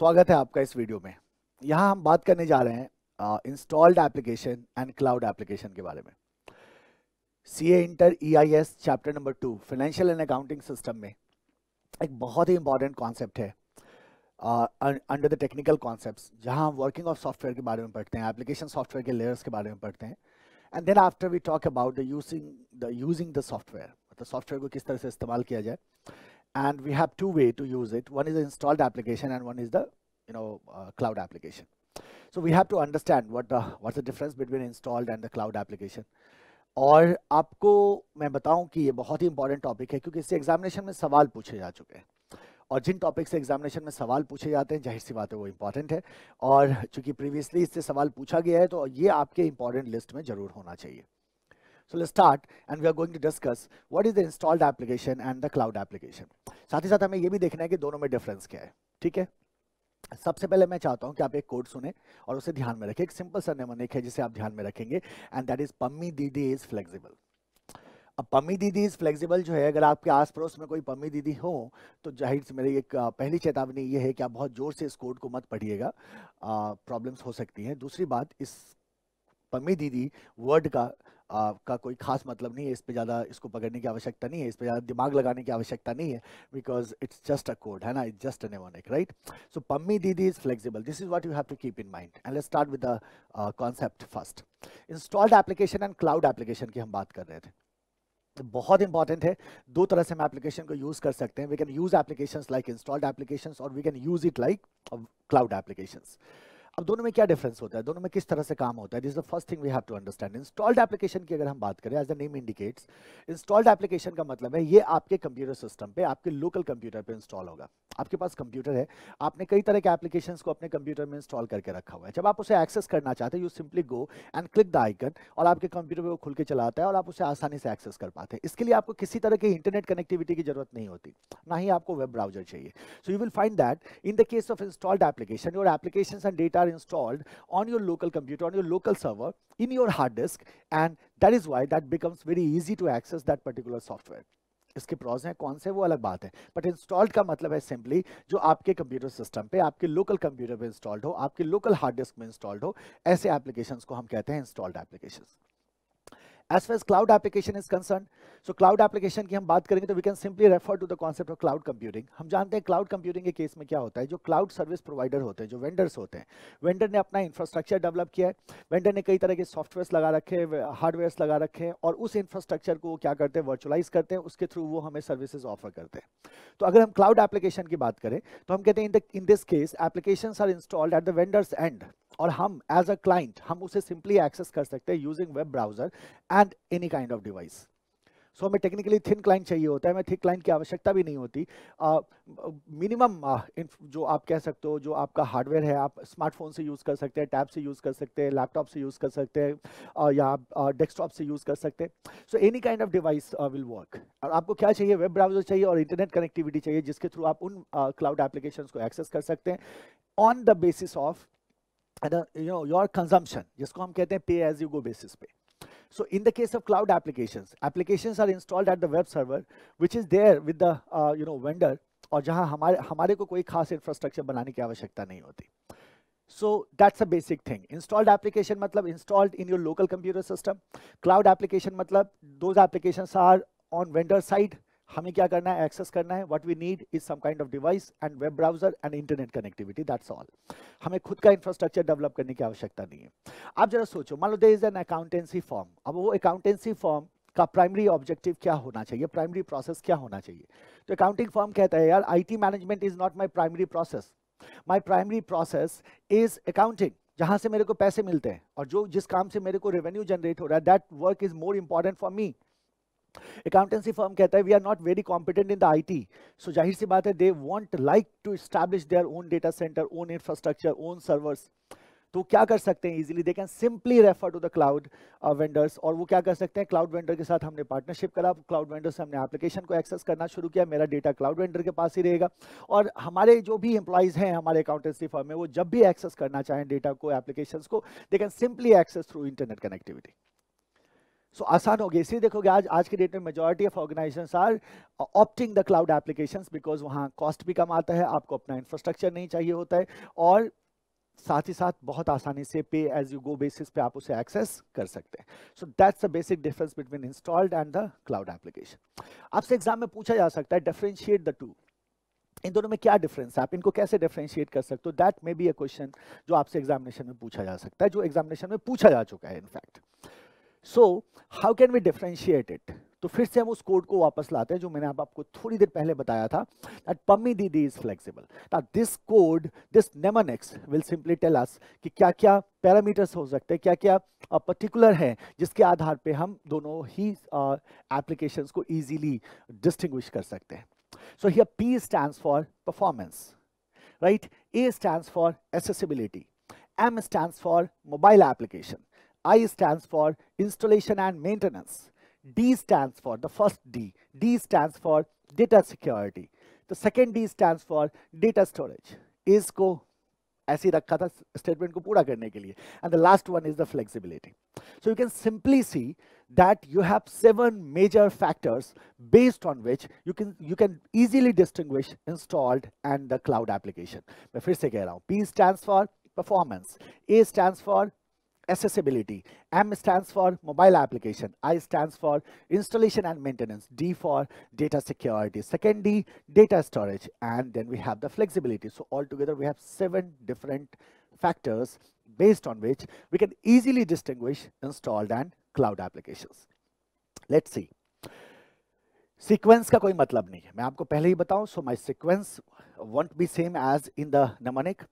स्वागत है आपका इस वीडियो में यहाँ हम बात करने जा रहे हैं installed application and cloud application के बारे में C A inter E I S chapter number two financial and accounting system में एक बहुत ही इंपॉर्टेंट कॉन्सेप्ट है अंडर द टेक्निकल कॉन्सेप्ट जहाँ हम वर्किंग ऑफ सॉफ्टवेयर के बारे में पढ़ते हैं एप्लीकेशन सॉफ्टवेयर के लेयर्स के बारे में पढ़ते हैं and then after we talk about the using the using the software मतलब सॉफ्टवेयर को किस तरह से इस्तेमाल किया जाए and we have two way to use it. One is the installed application and one is the you know uh, cloud application. So we have to understand what the what's the difference between installed and the cloud application. और आपको मैं बताऊं कि ये बहुत ही important topic है क्योंकि इससे एग्जामिनेशन में सवाल पूछे जा चुके हैं और जिन टॉपिक से एग्जामिनेशन में सवाल पूछे जाते हैं जाहिर सी बात है वो इंपॉर्टेंट है और चूंकि प्रीवियसली इससे सवाल पूछा गया है तो ये आपके इंपॉर्टेंट लिस्ट में जरूर होना चाहिए So let's start and we are going to discuss what is the installed application and the cloud application. साथ ही साथ हमें ये भी देखना है कि दोनों में difference क्या है ठीक है सबसे पहले मैं चाहता हूं कि आप एक कोड सुने और उसे ध्यान में रखें एक सिंपल सा नेमोनिक है जिसे आप ध्यान में रखेंगे एंड दैट इज पम्मी दीदी इज फ्लेक्सिबल अब पम्मी दीदी इज फ्लेक्सिबल जो है अगर आपके आस पड़ोस में कोई पम्मी दीदी हो तो जाहिर से मेरी एक पहली चेतावनी ये है कि आप बहुत ज़ोर से इस कोड को मत पढ़िएगा प्रॉब्लम्स हो सकती हैं दूसरी बात इस पम्मी दीदी वर्ड का का कोई खास मतलब नहीं है इस पे ज़्यादा इसको पकड़ने की आवश्यकता नहीं है इस पे ज़्यादा दिमाग लगाने की आवश्यकता नहीं है because it's just a code है ना it's just an mnemonic right so पम्मी दीदी is flexible this is what you have to keep in mind and let start with the concept first installed application and cloud application की हम बात कर रहे थे बहुत इंपॉर्टेंट है दो तरह से हम एप्लीकेशन को यूज कर सकते हैं we can use applications like installed applications और we can use it like cloud applications अब दोनों में क्या डिफरेंस होता है दोनों में किस तरह से काम होता है this the first thing we have to understand installed application की अगर हम बात करें as the name indicates installed application का मतलब है ये आपके कंप्यूटर सिस्टम पे आपके लोकल कंप्यूटर पे इंस्टॉल होगा आपके पास कंप्यूटर है आपने कई तरह के एप्लीकेशन को अपने कंप्यूटर में इंस्टॉल करके रखा हुआ है जब आप उसे एक्सेस करना चाहते हैं you simply go and click the icon और आपके कंप्यूटर पर वो खुल के चलाता है और आप उसे आसानी से एक्सेस कर पाते हैं इसके लिए आपको किसी तरह की इंटरनेट कनेक्टिविटी की जरूरत नहीं होती ना ही आपको वेब ब्राउजर चाहिए so you will find that in the case of installed application your application and data are installed on your local computer, on your local server, in your hard disk, and that is why that becomes very easy to access that particular software. इसके pros हैं कौन से वो अलग बात है but installed का मतलब है सिंपली जो आपके कंप्यूटर सिस्टम पे आपके लोकल कंप्यूटर पे इंस्टॉल्ड हो आपके लोकल हार्ड डिस्क में इंस्टॉल्ड हो ऐसे एप्लीकेशंस को हम कहते हैं installed applications as far as cloud application is concerned so cloud application की हम बात करेंगे तो we can simply refer to the concept of cloud computing हम जानते हैं cloud computing के केस में क्या होता है जो cloud service provider होते हैं जो vendors होते हैं vendor ने अपना infrastructure develop किया है vendor ने कई तरह के softwares लगा रखे हैं hardwares लगा रखे हैं और उस infrastructure को वो क्या करते हैं virtualize करते हैं उसके through वो हमें services offer करते हैं तो अगर हम cloud application की बात करें तो हम कहते हैं in, the, in this case applications are installed at the vendor's end और हम एज अ क्लाइंट हम उसे सिंपली एक्सेस कर सकते हैं using web browser and any kind of device so हमें टेक्निकली थिन क्लाइंट चाहिए होता है हमें थिक क्लाइंट की आवश्यकता भी नहीं होती मिनिमम uh, uh, जो आप कह सकते हो जो आपका हार्डवेयर है आप स्मार्टफोन से यूज़ कर सकते हैं टैब से यूज़ कर सकते हैं लैपटॉप से यूज़ कर सकते हैं uh, या आप uh, डेस्कटॉप से यूज़ कर सकते हैं so any kind of device will work और आपको क्या चाहिए वेब ब्राउजर चाहिए और इंटरनेट कनेक्टिविटी चाहिए जिसके थ्रू आप उन क्लाउड uh, एप्लीकेशन को एक्सेस कर सकते हैं on the basis of your consumption uh, जिसको हम कहते हैं pay as you go basis पे So in the case of cloud applications, applications are installed at the web server, which is there with the uh, you know vendor, और जहां हमारे हमारे को कोई खास इंफ्रास्ट्रक्चर बनाने की आवश्यकता नहीं होती so that's a basic thing installed application मतलब installed in your local computer system cloud application मतलब those application are on vendor side हमें क्या करना है एक्सेस करना है what we need is some kind of device and web browser and internet connectivity that's all हमें खुद का इंफ्रास्ट्रक्चर डेवलप करने की आवश्यकता नहीं है आप जरा सोचो मान लो there is an accountancy firm अब वो अकाउंटेंसी फॉर्म का प्राइमरी ऑब्जेक्टिव क्या होना चाहिए प्राइमरी प्रोसेस क्या होना चाहिए तो अकाउंटिंग फॉर्म कहता है यार IT management is not my primary process my primary process is accounting जहां से मेरे को पैसे मिलते हैं और जो जिस काम से मेरे को रेवेन्यू जनरेट हो रहा है that work is more important for me accountancy firm कहता है we are not very competent in the IT. So जाहिर सी बात है they want like to establish their own data center, own infrastructure, own servers. तो क्या कर सकते हैं easily they can simply refer to the cloud vendors और वो क्या कर सकते हैं क्लाउड वेंडर के साथ हमने पार्टनरशिप करा क्लाउड वेंडर से हमने एप्लीकेशन को एक्सेस करना शुरू किया मेरा डेटा क्लाउड वेंडर के पास ही रहेगा और हमारे जो भी एम्प्लॉयज़ हैं हमारे अकाउंटेंसी फॉर्म में वो जब भी एक्सेस करना चाहें डेटा को एप्लीकेशन को they can simply access through internet connectivity so आसान हो गया इसलिए देखोगे आज आज के डेट में majority of organization are opting the cloud application because वहाँ कॉस्ट भी कम आता है आपको अपना इंफ्रास्ट्रक्चर नहीं चाहिए होता है और साथ ही साथ बहुत आसानी से पे एज यू गो बेसिस पे आप उसे एक्सेस कर सकते हैं so that's the basic difference between installed and the cloud application आपसे एग्जाम में पूछा जा सकता है डिफ्रेंशिएट द टू इन दोनों में क्या डिफरेंस है आप इनको कैसे डिफ्रेंशिएट कर सकते हो that may be a question जो आपसे एग्जामिनेशन में पूछा जा सकता है जो एग्जामिनेशन में पूछा जा चुका है in fact so how can we differentiate it तो फिर से हम उस कोड को वापस लाते हैं जो मैंने आप आपको थोड़ी देर पहले बताया था दैट पम्मी दीदी इज फ्लेक्सिबल ना this code this mnemonics will simply tell us कि क्या क्या पैरामीटर्स हो सकते हैं क्या क्या पर्टिकुलर है जिसके आधार पे हम दोनों ही एप्लीकेशन uh, को ईजिली डिस्टिंग्विश कर सकते हैं so here P stand for performance right A stand for accessibility M stand for mobile application I stands for installation and maintenance. D stands for the first D. D stands for data security. The second D stands for data storage. Is ko aise rakha tha statement ko pura karne ke liye. And the last one is the flexibility. So you can simply see that you have seven major factors based on which you can you can easily distinguish installed and the cloud application. Main first se keh raha P stands for performance. A stands for accessibility. M stands for mobile application. I stands for installation and maintenance. D for data security. Second D, data storage. And then we have the flexibility. So altogether we have seven different factors based on which we can easily distinguish installed and cloud applications. Let's see. Sequence का कोई मतलब नहीं है मैं आपको पहले ही बताऊं sequence won't be same as in the mnemonic.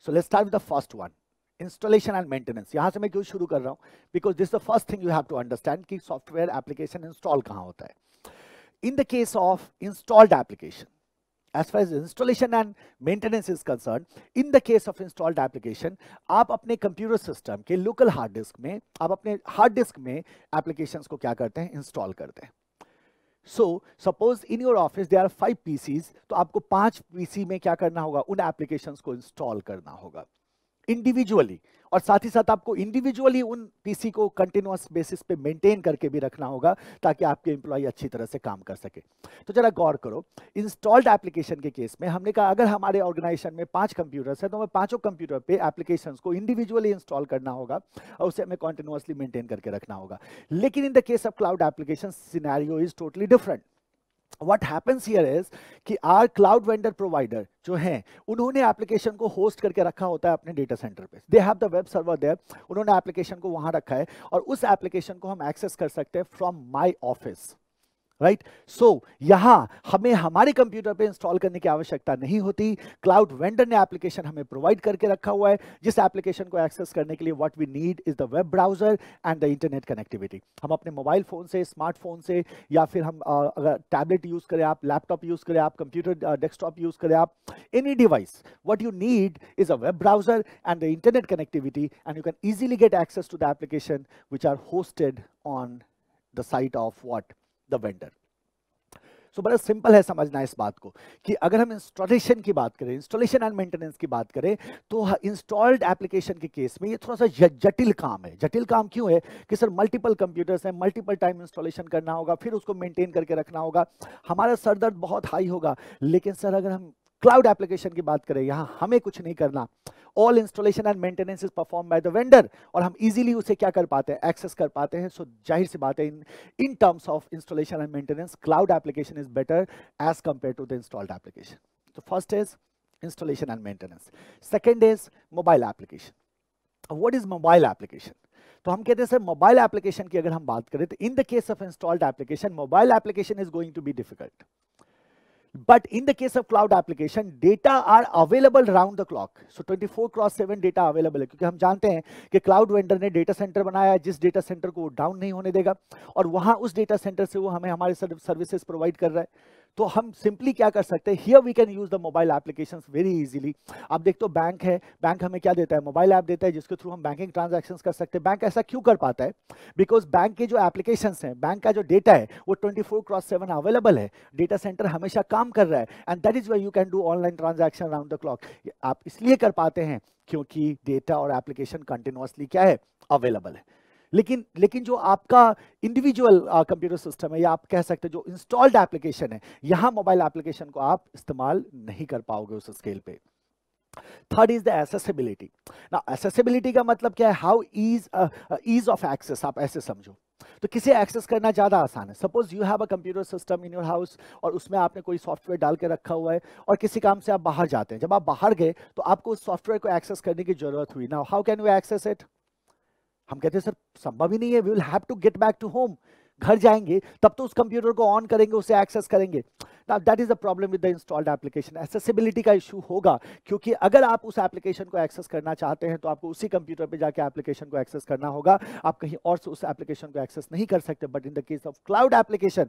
So let's start with the first one. Installation and maintenance यहां से मैं क्यों शुरू कर रहा हूं because this the first thing you have to understand कि सॉफ्टवेयर एप्लीकेशन इंस्टॉल कहां होता है in the case of installed application as far as installation and maintenance is concern in the case of installed application आप अपने computer system के local hard disk में आप अपने हार्ड डिस्क में एप्लीकेशन को क्या करते हैं इंस्टॉल करते हैं so suppose in your office there are five PCs तो आपको पांच पीसी में क्या करना होगा उन एप्लीकेशन को इंस्टॉल करना होगा इंडिविजुअली और साथ ही साथ आपको इंडिविजुअली उन पीसी को कंटिन्यूस बेसिस पे मेंटेन करके भी रखना होगा ताकि आपके एम्प्लॉय अच्छी तरह से काम कर सके तो जरा गौर करो इंस्टॉल्ड एप्लीकेशन के केस में हमने कहा अगर हमारे ऑर्गेनाइजेशन में पांच कंप्यूटर्स हैं तो हमें पांचों कंप्यूटर पे एप्लीकेशन को इंडिविजुअली इंस्टॉल करना होगा और उसे हमें कंटिन्यूसली मेंटेन करके रखना होगा लेकिन in the case of cloud application scenario is totally different what happens here is कि आर क्लाउड वेंडर प्रोवाइडर जो है उन्होंने एप्लीकेशन को होस्ट करके रखा होता है अपने डेटा सेंटर पे they have the web server देव उन्होंने एप्लीकेशन को वहां रखा है और उस एप्लीकेशन को हम एक्सेस कर सकते हैं from my office right so so, यहाँ हमें हमारे कंप्यूटर पे इंस्टॉल करने की आवश्यकता नहीं होती क्लाउड वेंडर ने एप्लीकेशन हमें प्रोवाइड करके रखा हुआ है जिस एप्लीकेशन को एक्सेस करने के लिए what we need is the web browser and the internet connectivity हम अपने मोबाइल फोन से स्मार्टफोन से या फिर हम अगर टैबलेट यूज करें आप लैपटॉप यूज करें आप कंप्यूटर डेस्कटॉप यूज करें आप any device what you need is a web browser and the internet connectivity and you can easily get access to the application which are hosted on the site of what the vendor तो बड़ा simple है समझना इस बात को कि अगर हम इंस्टॉलेशन की बात करें इंस्टॉलेशन एंड मेंटेनेंस की बात करें तो इंस्टॉल्ड एप्लीकेशन के केस में ये थोड़ा सा जटिल काम है जटिल काम क्यों है कि सर मल्टीपल कंप्यूटर्स हैं मल्टीपल टाइम इंस्टॉलेशन करना होगा फिर उसको मेंटेन करके रखना होगा हमारा सर दर्द बहुत हाई होगा लेकिन सर अगर हम क्लाउड एप्लीकेशन की बात करें यहां हमें कुछ नहीं करना all installation and maintenance is perform by the vendor और हम इजीली उसे क्या कर पाते हैं एक्सेस कर पाते हैं सो जाहिर सी बात है in in terms of installation and maintenance cloud application is better as compare to the installed application तो first is installation and maintenance second is mobile application what is mobile application तो हम कहते हैं सर मोबाइल एप्लीकेशन की अगर हम बात करें तो in the case of installed application mobile application is going to be difficult But in the case of cloud application, data are available round the clock. So 24 cross 7 data available है क्योंकि हम जानते हैं कि क्लाउड वेंडर ने data center बनाया है जिस डेटा सेंटर को डाउन नहीं होने देगा और वहां उस डेटा सेंटर से वो हमें हमारे सर्विसेज प्रोवाइड कर रहा है तो हम सिंपली क्या कर सकते हैं here we can use the mobile application very easily आप देखते हो बैंक है बैंक हमें क्या देता है मोबाइल ऐप देता है जिसके थ्रू हम बैंकिंग ट्रांजेक्शन कर सकते हैं बैंक ऐसा क्यों कर पाता है बिकॉज बैंक के जो एप्लीकेशन हैं बैंक का जो डेटा है वो twenty four cross seven available है डेटा सेंटर हमेशा काम कर रहा है and that is why you can do online transaction round the clock आप इसलिए कर पाते हैं क्योंकि डेटा और एप्लीकेशन कंटिन्यूसली क्या है अवेलेबल है लेकिन लेकिन जो आपका इंडिविजुअल कंप्यूटर सिस्टम है या आप कह सकते हैं जो इंस्टॉल्ड एप्लीकेशन है यहां मोबाइल एप्लीकेशन को आप इस्तेमाल नहीं कर पाओगे उस स्केल पे थर्ड इज द एसेसिबिलिटी ना एसेसिबिलिटी का मतलब क्या है how is ease of access आप ऐसे समझो तो किसे एक्सेस करना ज़्यादा आसान है suppose you have a computer system in your house और उसमें आपने कोई सॉफ्टवेयर डाल के रखा हुआ है और किसी काम से आप बाहर जाते हैं जब आप बाहर गए तो आपको उस सॉफ्टवेयर को एक्सेस करने की जरूरत हुई ना how can you access it हम कहते हैं सर संभव ही नहीं है we will have to get back to home घर जाएंगे तब तो उस कंप्यूटर को ऑन करेंगे उसे एक्सेस करेंगे now that is the problem with the installed application accessibility का इशू होगा क्योंकि अगर आप उस एप्लीकेशन को एक्सेस करना चाहते हैं तो आपको उसी कंप्यूटर पे जाके एप्लीकेशन को एक्सेस करना होगा आप कहीं और से उस एप्लीकेशन को एक्सेस नहीं कर सकते but in the case of cloud application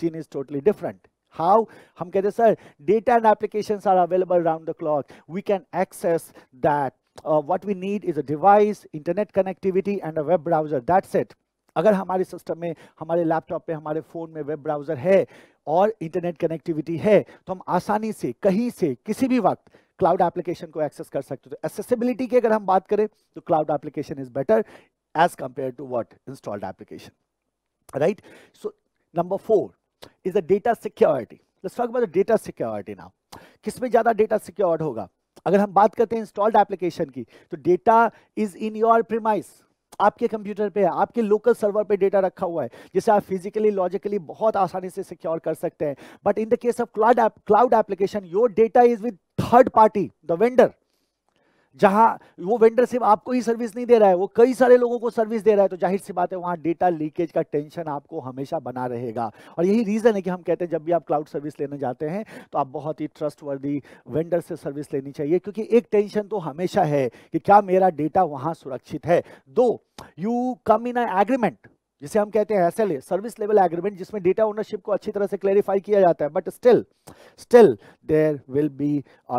scene is totally different how हम कहते हैं sir data and application are available round the clock we can access that uh, what we need is a device, internet connectivity and a web browser. That's it. अगर हमारे system में हमारे laptop पे हमारे phone में web browser है और internet connectivity है तो हम आसानी से कहीं से किसी भी वक्त क्लाउड एप्लीकेशन को एक्सेस कर सकते हो तो एसेसिबिलिटी की अगर हम बात करें तो cloud application is better as compare to what installed application right so number four is the data security data security now किसमें ज़्यादा डेटा सिक्योर्ड होगा अगर हम बात करते हैं इंस्टॉल्ड एप्लीकेशन की तो data is in your premise आपके कंप्यूटर पे है आपके लोकल सर्वर पे डेटा रखा हुआ है जिसे आप फिजिकली लॉजिकली बहुत आसानी से सिक्योर कर सकते हैं but in the case of cloud cloud application your data is with third party the vendor जहां वो वेंडर सिर्फ आपको ही सर्विस नहीं दे रहा है वो कई सारे लोगों को सर्विस दे रहा है तो जाहिर सी बात है वहां डेटा लीकेज का टेंशन आपको हमेशा बना रहेगा और यही रीज़न है कि हम कहते हैं जब भी आप क्लाउड सर्विस लेने जाते हैं तो आप बहुत ही ट्रस्ट वर्दी वेंडर से सर्विस लेनी चाहिए क्योंकि एक टेंशन तो हमेशा है कि क्या मेरा डेटा वहां सुरक्षित है दो यू कम इन एग्रीमेंट जिसे हम कहते हैं एसएलए सर्विस लेवल एग्रीमेंट जिसमें डेटा ओनरशिप को अच्छी तरह से क्लेरिफाई किया जाता है but still still there will be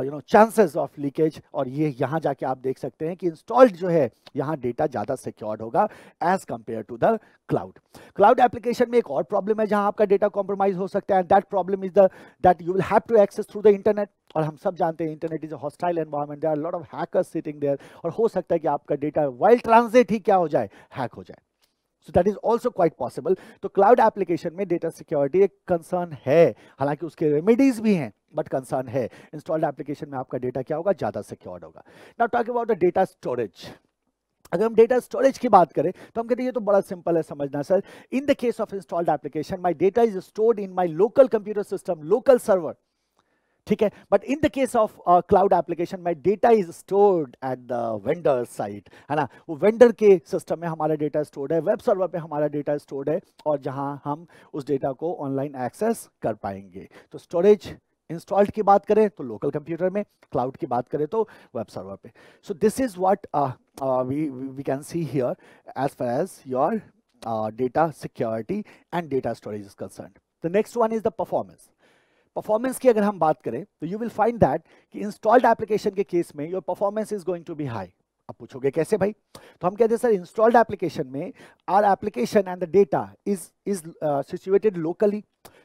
you know chances of leakage और ये यहां जाके आप देख सकते हैं कि इंस्टॉल्ड जो है यहाँ डेटा ज़्यादा सिक्योर्ड होगा as compare to the cloud cloud application में एक और प्रॉब्लम है जहां आपका डेटा कॉम्प्रोमाइज हो सकता है that problem is the that you will have to access through the internet और हम सब जानते हैं internet is hostile environment there lot of hackers sitting there और हो सकता है कि आपका डेटा वाइल्ड ट्रांजिट ही क्या हो जाए हैक हो जाए so that is also quite possible तो क्लाउड एप्लीकेशन में डेटा सिक्योरिटी एक कंसर्न है हालांकि उसके रेमेडीज भी हैं बट कंसर्न है इंस्टॉल्ड एप्लीकेशन में आपका डेटा क्या होगा ज्यादा सिक्योर्ड होगा now talk about the data storage अगर हम डेटा स्टोरेज की बात करें तो हम कहते हैं ये तो बड़ा सिंपल है समझना sir in the case of installed application my data is stored in my local computer system local server ठीक है but in the case of cloud application my data is stored at the vendor site है ना वो vendor के system में हमारा data stored है web server पे हमारा डेटा स्टोर्ड है और जहां हम उस डेटा को ऑनलाइन एक्सेस कर पाएंगे तो स्टोरेज इंस्टॉल्ड की बात करें तो लोकल कंप्यूटर में क्लाउड की बात करें तो वेब सर्वर पे so this is what we we can see here as far as your data security and data storage is concern the next one is the performance performance की अगर हम बात करें तो यू विल फाइंड दैट कि installed application के case में your performance is going to be high आप पूछोगे कैसे भाई तो हम कहते हैं सर इंस्टॉल्ड एप्लीकेशन में our application and the data is is situated locally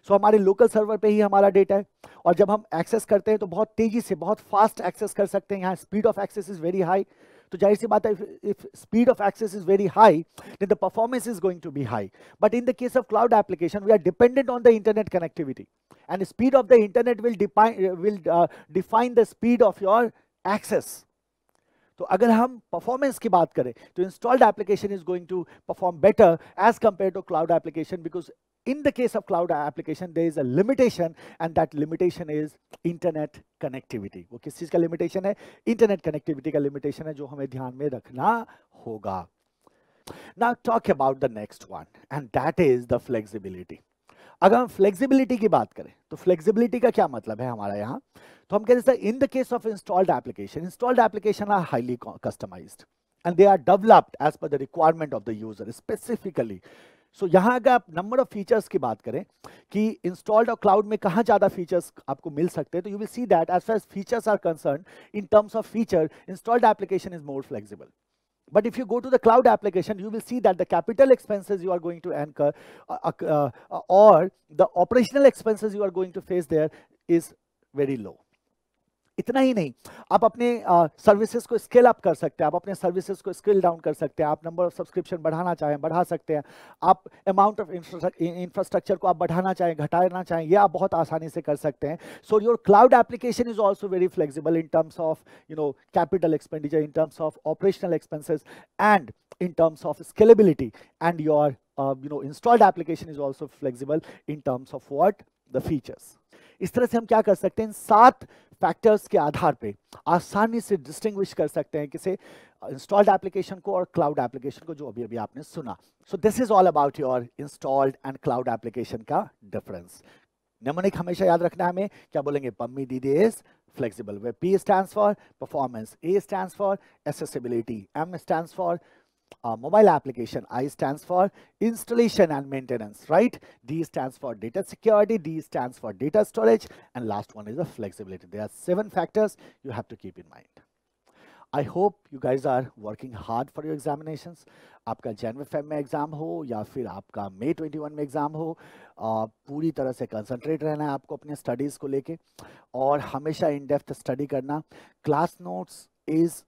so हमारे लोकल सर्वर पे ही हमारा डेटा है और जब हम एक्सेस करते हैं तो बहुत तेजी से बहुत फास्ट एक्सेस कर सकते हैं यहाँ speed of access is very high तो जाहिर सी बात है if speed of access is very high then the performance is going to be high but in the case of cloud application we are dependent on the internet connectivity and speed of the internet will will define the speed of your access तो अगर हम performance की बात करें तो installed application is going to perform better as compare to cloud application because in the case of cloud application, there is a limitation, and that limitation is internet connectivity. वो किस चीज़ का limitation है Internet connectivity का limitation है जो हमें ध्यान में रखना होगा Now talk about the next one, and that is the flexibility. अगर हम flexibility की बात करें तो flexibility का क्या मतलब है हमारा यहाँ तो हम कह रहे in the case of installed application installed application are highly customized and they are developed as per the requirement of the user specifically so so, यहाँ अगर आप नंबर ऑफ फीचर्स की बात करें कि इंस्टॉल्ड और क्लाउड में कहाँ ज़्यादा फीचर्स आपको मिल सकते हैं तो you will see that as far as features are concern in terms of feature installed application is more flexible But if you go to the cloud application, you will see that the capital expenses you are going to incur uh, uh, uh, or the operational expenses you are going to face there is very low. इतना ही नहीं आप अपने services को scale up कर सकते हैं आप अपने सर्विसेज को स्केल डाउन कर सकते हैं आप नंबर ऑफ सब्सक्रिप्शन बढ़ाना चाहें बढ़ा सकते हैं आप अमाउंट ऑफ इंफ्रास्ट्रक्चर को आप बढ़ाना चाहें घटाना चाहें यह आप बहुत आसानी से कर सकते हैं so your cloud application is also very flexible in terms of you know capital expenditure in terms of operational expenses and in terms of scalability and your you know installed application is also also in terms of what the features इस तरह से हम क्या कर सकते हैं इन सात factors के आधार पे आसानी से डिस्टिंग्विश कर सकते हैं किसे इंस्टॉल्ड एप्लीकेशन को और क्लाउड एप्लीकेशन को जो अभी अभी आपने सुना so this is all about your installed and cloud application का डिफरेंस नेमोनिक हमेशा याद रखना है हमें क्या बोलेंगे पम्मी D D is flexible way P stand for performance A stand for accessibility M stand for a mobile application. I stands for installation and maintenance, right? D stands for data security, D stands for data storage, and last one is the flexibility. There are seven factors you have to keep in mind. i hope you guys are working hard for your examinations आपका जनवरी Feb में exam हो या फिर आपका मई 21 में exam हो आ, पूरी तरह से कंसंट्रेट रहना है आपको अपने स्टडीज़ को लेके और हमेशा इन डेप्थ स्टडी करना class notes is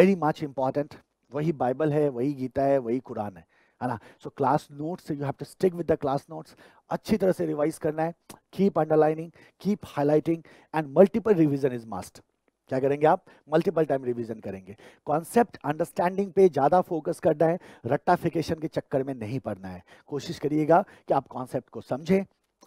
very much important वही बाइबल है वही गीता है वही कुरान है है ना so class notes you have to stick with the class notes अच्छी तरह से रिवाइज करना है keep underlining keep highlighting and multiple revision is must क्या करेंगे आप मल्टीपल टाइम रिविजन करेंगे कॉन्सेप्ट अंडरस्टैंडिंग पे ज़्यादा फोकस करना है रट्टाफिकेशन के चक्कर में नहीं पड़ना है कोशिश करिएगा कि आप कॉन्सेप्ट को समझें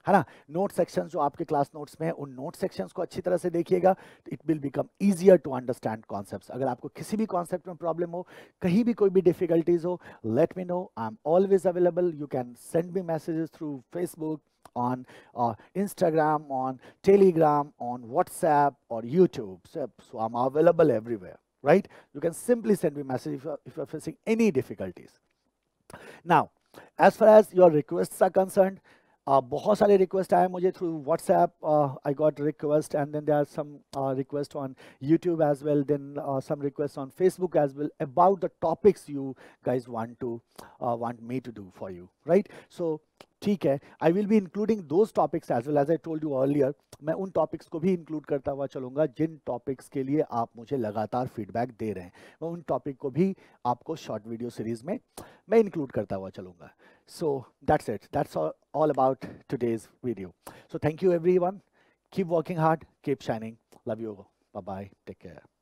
है ना नोट सेक्शन जो आपके क्लास नोट्स में है उन नोट सेक्शन को अच्छी तरह से देखिएगा it will become easier to understand concept अगर आपको किसी भी कॉन्सेप्ट में प्रॉब्लम हो कहीं भी कोई भी डिफिकल्टीज हो let me know I am always available you can send me messages through Facebook on uh, Instagram, on Telegram, on WhatsApp or YouTube. So, so, I'm available everywhere, right? You can simply send me message if you're, if you're facing any difficulties. Now, as far as your requests are concerned, Uh, बहुत सारे request आए मुझे through WhatsApp I got request and then there are some request on YouTube as well then some request on Facebook as well about the topics you guys want to want me to do for you right so ठीक है I will भी including those topics as well as I told you earlier मैं उन topics को भी include करता हुआ चलूंगा जिन टॉपिक्स के लिए आप मुझे लगातार फीडबैक दे रहे हैं मैं उन टॉपिक को भी आपको शॉर्ट वीडियो सीरीज में मैं इंक्लूड करता हुआ चलूंगा so that's it that's all about today's video so thank you everyone keep working hard keep shining love you bye take care